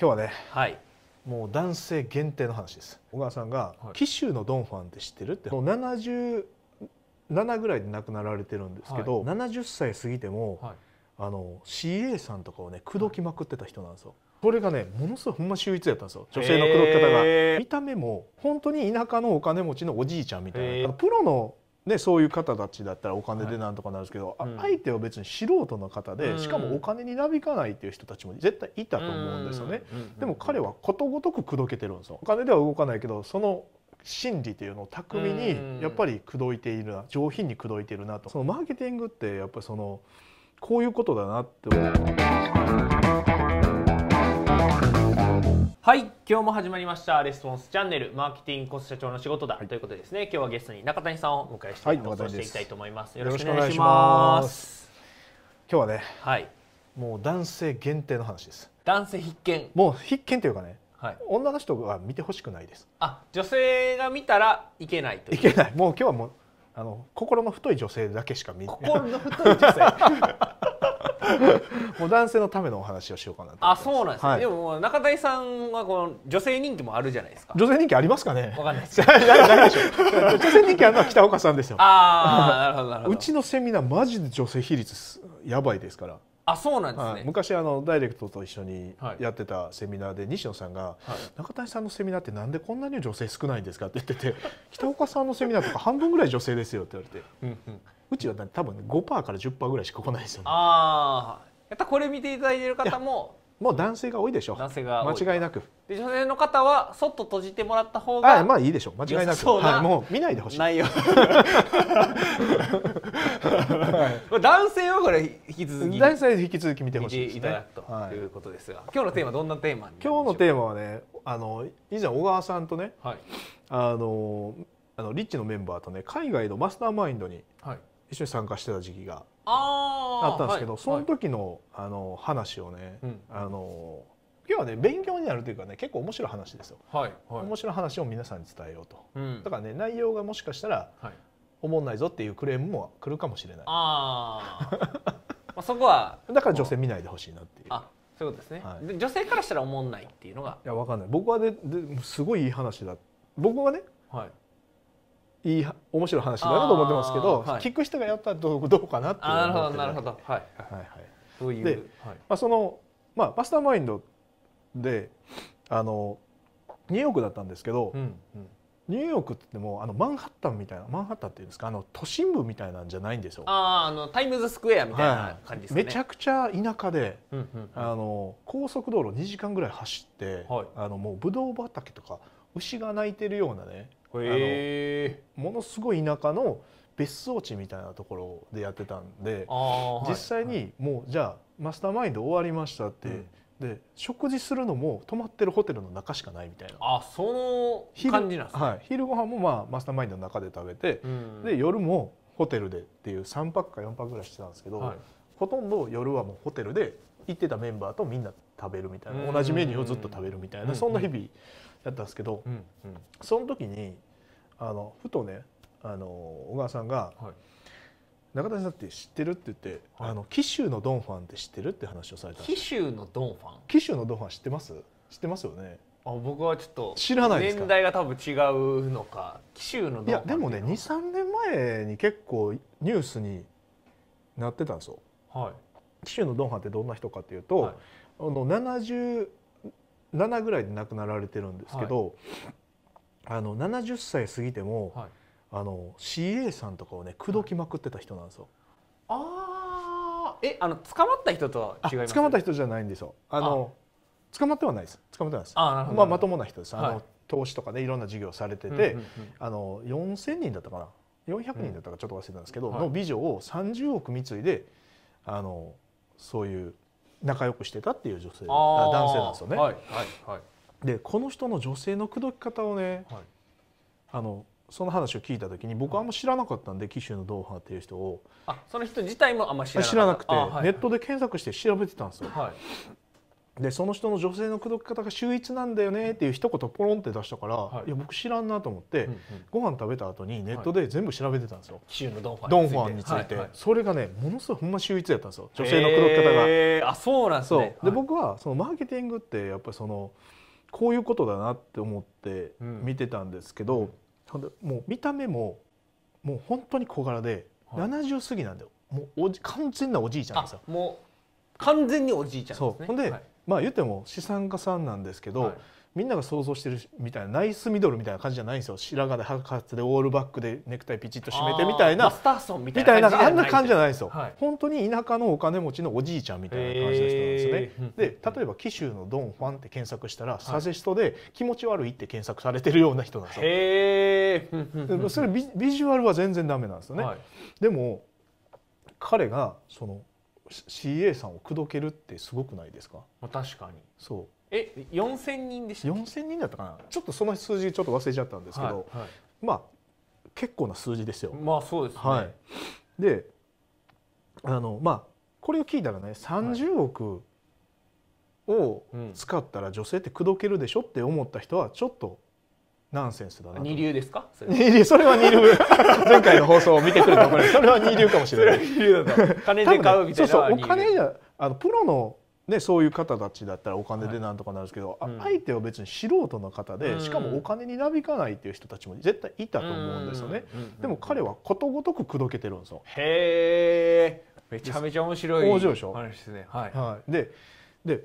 今日はね、はい、もう男性限定の話です小川さんが「紀州のドン・ファンって知ってる?」って77ぐらいで亡くなられてるんですけど、はい、70歳過ぎても、はい、あの CA さんとかをね口説きまくってた人なんですよ。これがねものすごいほんま秀逸やったんですよ女性の口説き方が見た目も本当に田舎のお金持ちのおじいちゃんみたいなプロのね、そういう方たちだったらお金でなんとかなるんですけど、はいうん、相手は別に素人の方で、しかもお金になびかないっていう人たちも絶対いたと思うんですよね、でも彼はことごとく口説けてるんですよお金では動かないけどその心理というのを巧みにやっぱり口説いているな上品に口説いているなとそのマーケティングってやっぱりそのこういうことだなって思う。はい今日も始まりましたレスポンスチャンネルマーケティングコス社長の仕事だ、はい、ということですね今日はゲストに中谷さんをお迎えして放送していきたいと思います、よろしくお願いします今日はねはいもう男性限定の話です男性必見もう必見というかねはい、女の人が見てほしくないですあ女性が見たらいけないといけないもう今日はもうあの心の太い女性だけしか見心の太い女性 もう男性のためのお話をしようかなとあそうなんですね、はい、でも中谷さんはこの女性人気もあるじゃないですか女性人気ありますかねわかんないですないでしょ女性人気あるのは北岡さんですよああなるほどなるほどうちのセミナーマジで女性比率やばいですからあそうなんですね、はい、昔あのダイレクトと一緒にやってたセミナーで、西野さんが、はい、中谷さんのセミナーってなんでこんなに女性少ないんですか?」って言ってて「北岡さんのセミナーとか半分ぐらい女性ですよ」って言われてうん、うちは多分5%から10%ぐらいしか来ないですよね。あやっぱこれ見ていただいている方ももう男性が多いでしょう男性が間違いなくで女性の方はそっと閉じてもらった方があまあいいでしょう間違いなくはい、もう見ないでほしい内容 男性はこれ引き続き男性引き続き見てほしい、ね、いただくと、い、うことですが今日のテーマどんなテーマ今日のテーマはねあの以前小川さんとね、はい、あのあのリッチのメンバーとね海外のマスターマインドに一緒に参加してた時期があったんですけど、その時のあの話をね、あの今日はね勉強になるというかね結構面白い話ですよ、はいはい、面白い話を皆さんに伝えようと、うん、だからね内容がもしかしたら、はい、おもんないぞっていうクレームも来るかもしれないあ まあそこはだから女性見ないでほしいなっていうあそういうことですね、はい、女性からしたらおもんないっていうのがいやわかんない僕はねですごいいい話だ僕はね、はい、いい面白い話だなと思ってますけど、はい、聞く人がやったらどうどうかなってなるほどなるほどはいはいはいで、はいまあ、その、まあ、マスターマインドであのニューヨークだったんですけど、うんうん、ニューヨークってもあのマンハッタンみたいなマンハッタンっていうんですかあの都心部みたいなんじゃないんですよああのタイムズスクエアみたいな感じですね、はい、めちゃくちゃ田舎で、うんうん、あの高速道路2時間ぐらい走って、はい、あのもうブドウ畑とか牛が鳴いてるようなねあのものすごい田舎の別荘地みたいなところでやってたんで実際にもうじゃあマスターマインド終わりましたって、うん、で食事するのも泊まってるホテルの中しかないみたいなあその感じなんですね、はい、昼ご飯もまあマスターマインドの中で食べて、うん、で夜もホテルでっていう3泊か4泊ぐらいしてたんですけど、はい、ほとんど夜はもうホテルで行ってたメンバーとみんな食べるみたいな同じメニューをずっと食べるみたいな、うん、そんな日々やったんですけど、その時にあのふとねあの小川さんが、はい、中谷さんって知ってるって言って、はい、あの紀州のドンファンって知ってるって話をされた紀州のドンファン紀州のドンファン知ってます知ってますよねあ僕はちょっと知らないです年代が多分違うのか紀州のいやでもね23年前に結構ニュースになってたんですよ。はい、紀州のドンファンってどんな人かというと、はい、あの77ぐらいで亡くなられてるんですけど、はい、あの70歳過ぎても、はい、あの CA さんとかをね口説きまくってた人なんですよ。はい、ああえあの捕まった人とは違います捕まった人じゃないんですよ。あの捕まってはないです。捕まってないです。あまあまともな人です。あの、はい、投資とかねいろんな事業されてて、うんうんうん、あの4000人だったかな。400人だったかちょっと忘れたんですけど、うん、の美女を30億貢いであのそういう仲良くしてたっていう女性あ男性なんですよね。はいはいはいでこの人の女性の口説き方をね、はい、あのその話を聞いた時に僕はあんま知らなかったんで紀州のドーハっていう人をあその人自体もあんま知らなくて、はい、ネットで検索して調べてたんですよ、はい、でその人の女性の口説き方が秀逸なんだよねっていう一言ポロンって出したから、はい、いや僕知らんなと思って、うんうん、ご飯食べた後にネットで全部調べてたんですよ、紀州のドンファンについて、それがねものすごいほんま秀逸やったんですよ女性の口説き方が、えー、あそうなんですねで、僕はそのマーケティングってやっぱりそのこういうことだなって思って見てたんですけど、うん、もう見た目ももう本当に小柄で、はい、70過ぎなんだよもうおじ完全なおじいちゃんですよ。もう完全におじいちゃん、ね、そうほんで、はい、まあ言っても資産家さんなんですけど、はい、みんなが想像してるみたいなナイスミドルみたいな感じじゃないんですよ白髪で白髪でオールバックでネクタイピチッと締めてみたいなスターソンみたいなあんな感じじゃないんですよ、はい、本当に田舎のお金持ちのおじいちゃんみたいな感じの人なんですね、で例えば紀州のドン・ファンって検索したら、はい、サジェストで気持ち悪いって検索されてるような人なんですよへえそれビビジュアルは全然ダメなんですよね、はい、でも彼がその CA さんを口説けるってすごくないですか確かにそうえ四千人でした四千人だったかなちょっとその数字ちょっと忘れちゃったんですけど、はいはい、まあ結構な数字ですよ。まあそうです、ね、はい、であのまあこれを聞いたらね三十億を使ったら女性って口説けるでしょって思った人はちょっとナンセンスだな二流ですか二流それは二流 前回の放送を見てくると思いそれは二流かもしれない二流だ金で買うみたいな、ね、そうそうお金じゃあのプロのね、そういう方たちだったらお金でなんとかなるんですけど、はいうん、相手は別に素人の方で、うん、しかもお金になびかないっていう人たちも絶対いたと思うんですよね、うん、でも彼はことごとく口説けてるんですよへえめちゃめちゃ面白い面白いでしょねはい、はい、でで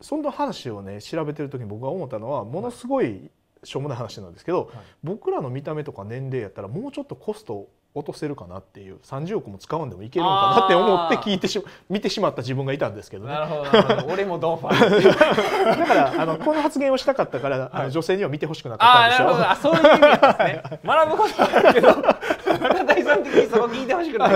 その話をね調べてる時に僕が思ったのはものすごいしょうもない話なんですけど、はい、僕らの見た目とか年齢やったらもうちょっとコスト落とせるかなっていう30億も使わんでもいけるのかなって思って聞いてし見てしまった自分がいたんですけど、ね、なるほど俺もドンファンだからあのこの発言をしたかったから、はい、あの女性には見てほしくなかったんですよあそういう意味なんですね学ぶことはあるけど中谷さん的にそこ聞いてほしくな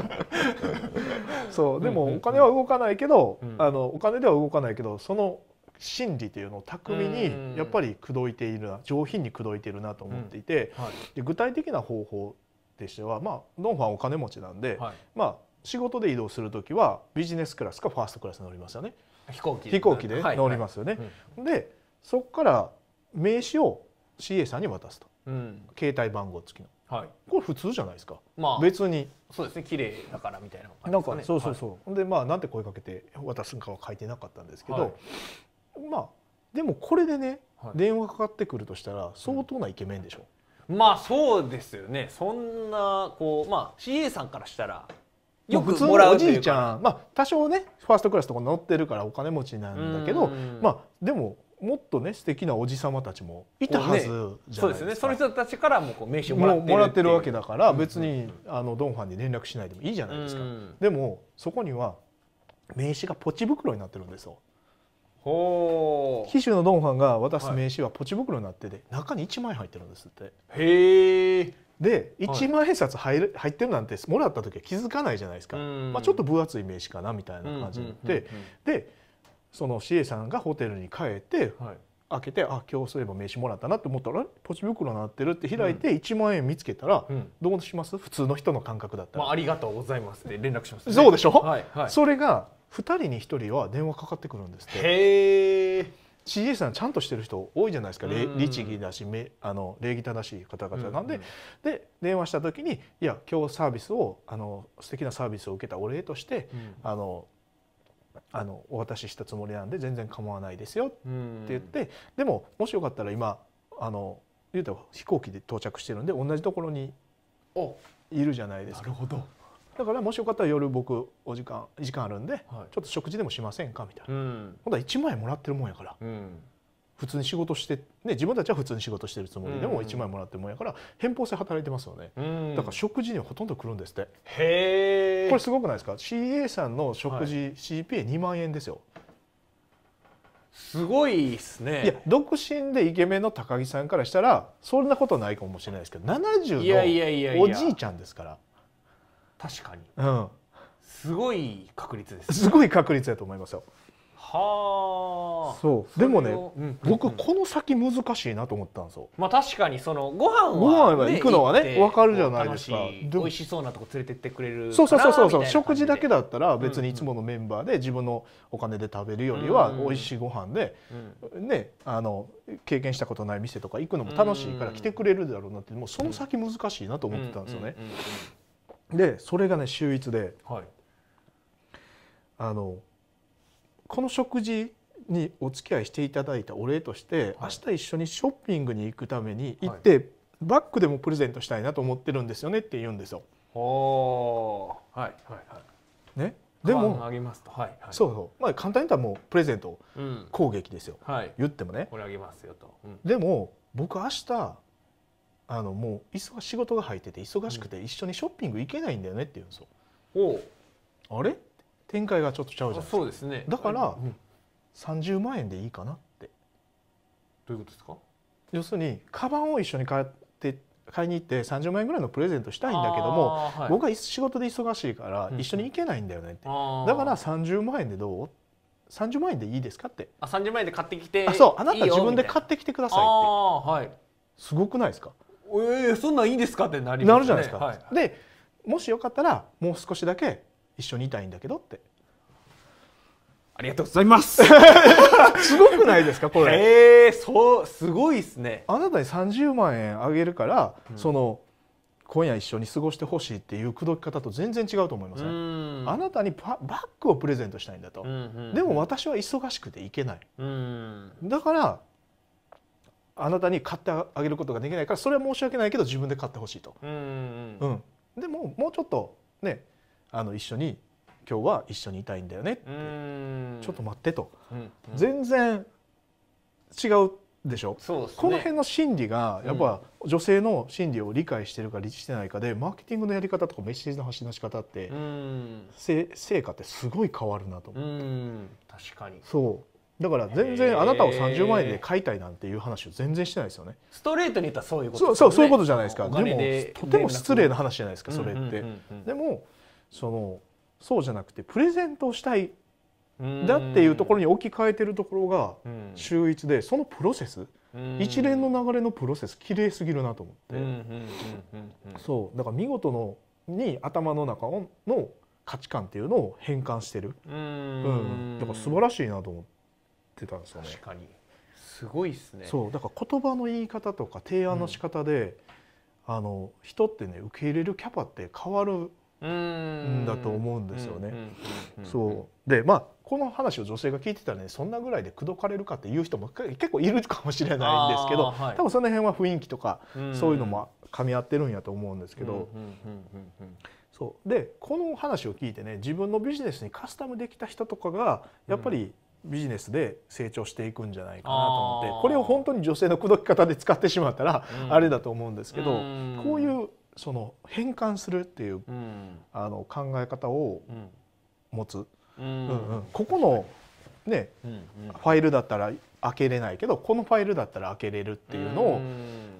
い そうでもお金は動かないけど、うん、あのお金では動かないけどその心理というのを巧みにやっぱり口説いているな上品に口説いているなと思っていて、うんはい、で具体的な方法でしては、まあ、ドン・ファンお金持ちなんで、はい、まあ、仕事で移動する時はビジネスクラスかファーストクラス乗りますよね飛行機飛行機で乗りますよね、はいはい、でそこから名刺を CA さんに渡すと、うん、携帯番号付きの、はい、これ普通じゃないですか、まあ、別にそうですね綺麗だからみたいな感じでか、ね、そうそうそう、はい、でまあなんて声かけて渡すんかは書いてなかったんですけど、はい、まあでもこれでね、電話かかってくるとしたら相当なイケメンでしょ、うんまあそうですよねそんなこうまあ CA さんからしたらよくもらうおじいちゃんまあ多少ねファーストクラスとか乗ってるからお金持ちなんだけどまあでももっとね素敵なおじ様たちもいたはずじゃないですか、ね、そうですねその人たちからもこう名刺をもらってるわけだから別に、あのドンファンに連絡しないでもいいじゃないですか、でもそこには名刺がポチ袋になってるんですよ紀州のドンファンが渡す名刺はポチ袋になってて、中に1万円入ってるんですってへえで1万円札入る、入ってるなんてもらった時は気づかないじゃないですか、まあ、ちょっと分厚い名刺かなみたいな感じででその CA さんがホテルに帰って、開けてあ今日そういえば名刺もらったなって思ったらポチ袋になってるって開いて1万円見つけたら、どうします普通の人の感覚だったら、まあ、ありがとうございますって連絡します、ね、そうでしょ、はいはい、それが2人に1人は電話かかってくるんですってへえ CA さんちゃんとしてる人多いじゃないですか、律儀だしあの礼儀正しい方々なんで、うんうん、で電話した時に「いや今日サービスをあの素敵なサービスを受けたお礼として、うん、あのあのお渡ししたつもりなんで全然構わないですよ」って言って、うんでももしよかったら今あの言うたら飛行機で到着してるんで同じところにいるじゃないですか。なるほどだからもしよかったら夜僕お時間時間あるんで、ちょっと食事でもしませんかみたいな、うん、ほんだ1万円もらってるもんやから、うん、普通に仕事して、ね、自分たちは普通に仕事してるつもりでも1万円もらってるもんやから偏方性働いてますよね、うん、だから食事にはほとんど来るんですってへえこれすごくないですか CA さんの食事、はい、CPA2 万円ですよすごいですねいや独身でイケメンの高木さんからしたらそんなことないかもしれないですけど70のおじいちゃんですから。いやいやいやいや確かに、うん、すごい確率です、ね、すごい確率やと思いますよはあそうでもね、うんうん僕この先難しいなと思ったんですよまあ確かにそのご飯は、ね、ご飯行くのはね分かるじゃないですか美味しそうなとこ連れてってくれるそうそうそうそう食事だけだったら別にいつものメンバーで自分のお金で食べるよりは美味しいご飯で、うんうん、ねあの経験したことない店とか行くのも楽しいから来てくれるだろうなってもうその先難しいなと思ってたんですよね、うんうんうんうんでそれがね秀逸で、はい、あのこの食事にお付き合いしていただいたお礼として、はい、明日一緒にショッピングに行くために行って、はい、バッグでもプレゼントしたいなと思ってるんですよねって言うんですよ。はいはいはい。ね。でもあげますと、はいはい、そうそうまあ簡単に言ったらもうプレゼント攻撃ですよ、うん、はい、言ってもねこれあげますよと、うん、でも僕明日あのもう忙仕事が入ってて忙しくて一緒にショッピング行けないんだよねって言うんですよ。おあれ展開がちょっとちゃうじゃないですかそうです、ね、だから30万円でいいかなってどういうことですか要するにカバンを一緒に買って買いに行って30万円ぐらいのプレゼントしたいんだけども、はい、僕は仕事で忙しいから一緒に行けないんだよねって、うんうん、だから30万円でどう30万円でいいですかってあ30万円で買ってきてあそうあなた自分で買ってきてくださいって、はい、すごくないですかえー、そんなんいいですかってなり、ね、なるじゃないですか、はい、でもしよかったらもう少しだけ一緒にいたいんだけどってありがとうございます すごくないですかこれえー、そうすごいですねあなたに30万円あげるから、うん、その今夜一緒に過ごしてほしいっていう口説き方と全然違うと思いませんあなたにバッグをプレゼントしたいんだと、うんうんうん、でも私は忙しくて行けない、だからあなたに買ってあげることができないからそれは申し訳ないけど自分で買ってほしいと。うん、うんうん、でももうちょっとねあの一緒に今日は一緒にいたいんだよねちょっと待ってと、うんうん、全然違うでしょう、ね、この辺の心理がやっぱ女性の心理を理解してるか理してないかで、うん、マーケティングのやり方とかメッセージの発信の仕方って成果ってすごい変わるなと思って確かにそうだから全然あなたを30万円で買いたいなんていう話を全然してないですよね。ストレートに言ったらそういうことですね、そうそういうことじゃないですか。でもとても失礼な話じゃないですかそれって。でもそのそうじゃなくてプレゼントをしたいだっていうところに置き換えてるところが秀逸でそのプロセス一連の流れのプロセス綺麗すぎるなと思ってそうだから見事のに頭の中の価値観っていうのを変換してるうんだから素晴らしいなと思って。てたんですよね。確かにすごいっすねそうだから言葉の言い方とか提案の仕方で、うん、あの人ってね受け入れるキャパって変わるんだと思うんですよね。そうでまあこの話を女性が聞いてたらねそんなぐらいで口説かれるかっていう人も結構いるかもしれないんですけど、はい、多分その辺は雰囲気とか、そういうのも噛み合ってるんやと思うんですけど。そうでこの話を聞いてね自分のビジネスにカスタムできた人とかがやっぱりビジネスで成長していくんじゃないかなと思ってこれを本当に女性の口説き方で使ってしまったら、あれだと思うんですけど、こういうその変換するっていう、あの考え方を持つ、うんうんここのね、ファイルだったら開けれないけどこのファイルだったら開けれるっていうのを、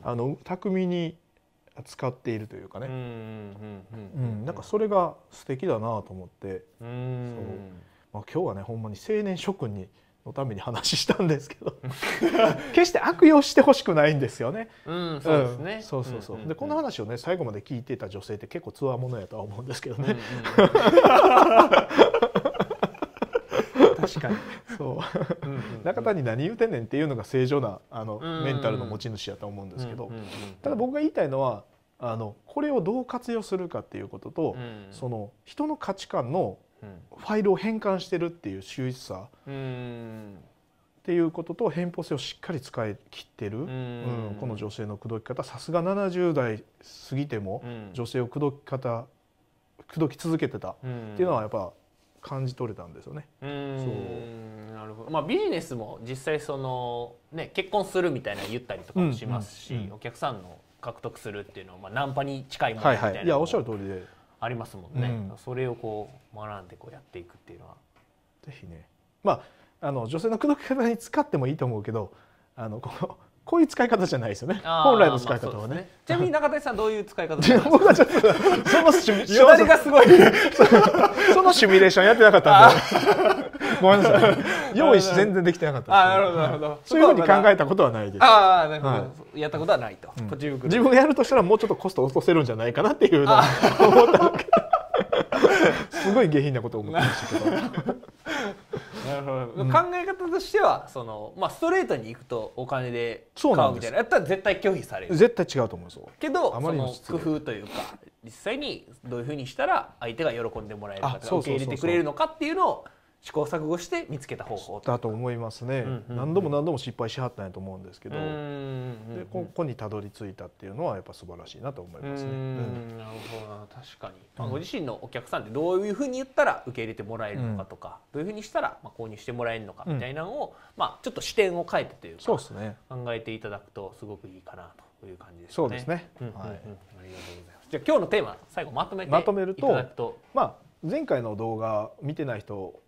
あの巧みに使っているというかね、なんかそれが素敵だなと思って。そうまあ、今日はねほんまに青年諸君にのために話したんですけど 決して悪用してほしくないんですよね。そうですね。そうそうそう。うんうんうん、でこの話をね最後まで聞いてた女性って結構つわものやとは思うんですけどね。うんうん、確かに。そう。うんうんうん、中谷何言うてんねんっていうのが正常なあの、うんうん、メンタルの持ち主やと思うんですけど、うんうんうん、ただ僕が言いたいのはあのこれをどう活用するかっていうことと、うん、その人の価値観のファイルを変換してるっていう秀逸さっていうことと偏方性をしっかり使い切ってる、うん、この女性の口説き方さすが70代過ぎても女性を口説き方口説き続けてたっていうのはやっぱ感じ取れたんですよね。そうなるほど。まあビジネスも実際そのね結婚するみたいな言ったりとかもしますし、うんうんうん、お客さんの獲得するっていうのはまあナンパに近いものみたいな、はいはい。いやおっしゃる通りで。ありますもんね、うん、それをこう学んでこうやっていくっていうのは。ぜひねまああの女性の口説き方に使ってもいいと思うけどあのこのこういう使い方じゃないですよね。本来の使い方はね。まあ、ねちなみに中谷さんどういう使い方ですか。僕 はちょっと そのシミュレーションやってなかったんで。ごめんなさい。用意し全然できてなかった。あ、なるほど、なるほど。そういうふうに考えたことはないです。ああ、なるほど。やったことはないと。自分がやるとしたら、もうちょっとコスト落とせるんじゃないかなっていうのは思ったけど。すごい下品なことを思ってましたけど。なるほど、考え方としてはその、まあ、ストレートに行くとお金で買うみたいなやったら絶対拒否される絶対違うと思うんですよけどあまりの工夫というか実際にどういうふうにしたら相手が喜んでもらえるかか受け入れてくれるのかっていうのを試行錯誤して見つけた方法だと思いますね、うんうん、何度も何度も失敗しはったんやと思うんですけど、うん、でここにたどり着いたっていうのはやっぱ素晴らしいなと思いますね。なるほど確かに、まあ、ご自身のお客さんってどういうふうに言ったら受け入れてもらえるのかとか、どういうふうにしたらまあ購入してもらえるのかみたいなのを、まあ、ちょっと視点を変えてというかそうです、ね、考えていただくとすごくいいかなという感じですね。そうですね、はい、ありがとうございますじゃあ今日のテーマ最後まとめていただくと、まとめるとまあ前回の動画見てない人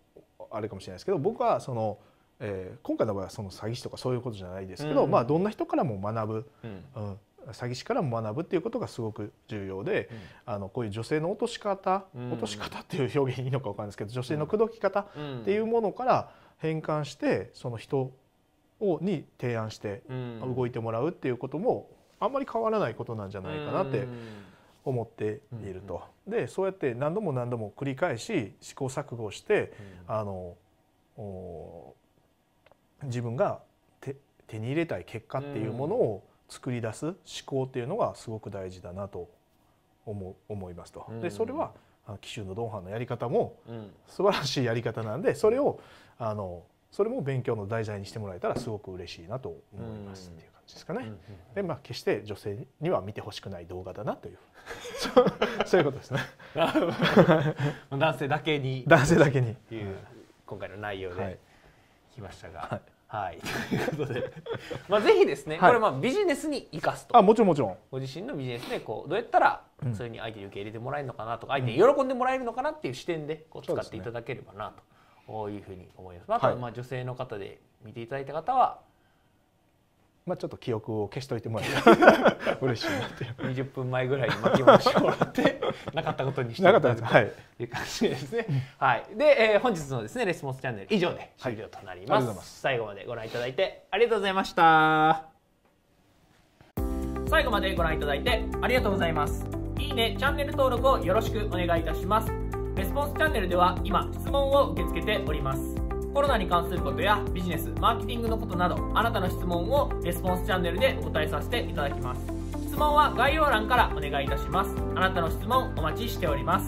あれかもしれないですけど僕はその、えー、今回の場合はその詐欺師とかそういうことじゃないですけど、うん、まあ、どんな人からも学ぶ、うん、詐欺師からも学ぶっていうことがすごく重要で、うん、あのこういう女性の落とし方、落とし方っていう表現いいのか分かんないですけど女性の口説き方っていうものから変換してその人をに提案して動いてもらうっていうこともあんまり変わらないことなんじゃないかなって、うん思っていると。うんうん、でそうやって何度も何度も繰り返し試行錯誤して、うん、あの自分が手に入れたい結果っていうものを作り出す思考っていうのがすごく大事だなと思思いますと。でそれは紀州のドンハンのやり方も素晴らしいやり方なんでそれをあのそれも勉強の題材にしてもらえたらすごく嬉しいなと思いますっていう感じですかね。でまあ決して女性には見てほしくない動画だなという そういうことですね。男性だけに男性だけにっていう今回の内容できましたが。はい、はいはいということで、まあ、ぜひですね、はい、これまあビジネスに生かすとあもちろんもちろんご自身のビジネスでこうどうやったらそれに相手に受け入れてもらえるのかなとか、うん、相手に喜んでもらえるのかなっていう視点でこう使っていただければなと。というふうに思います。あはい、まあ女性の方で見ていただいた方は、まあちょっと記憶を消しといてもらえた 嬉しいなって。20分前ぐらいに巻き戻してもらって なかったことにしてなかったです。はい。いう感じですね。はい。で、えー、本日のですねレスポンスチャンネル以上で終了となります。はい、ます最後までご覧いただいてありがとうございました。最後までご覧いただいてありがとうございます。いいね、チャンネル登録をよろしくお願いいたします。レスポンスチャンネルでは今質問を受け付けておりますコロナに関することやビジネスマーケティングのことなどあなたの質問をレスポンスチャンネルでお答えさせていただきます質問は概要欄からお願いいたしますあなたの質問お待ちしております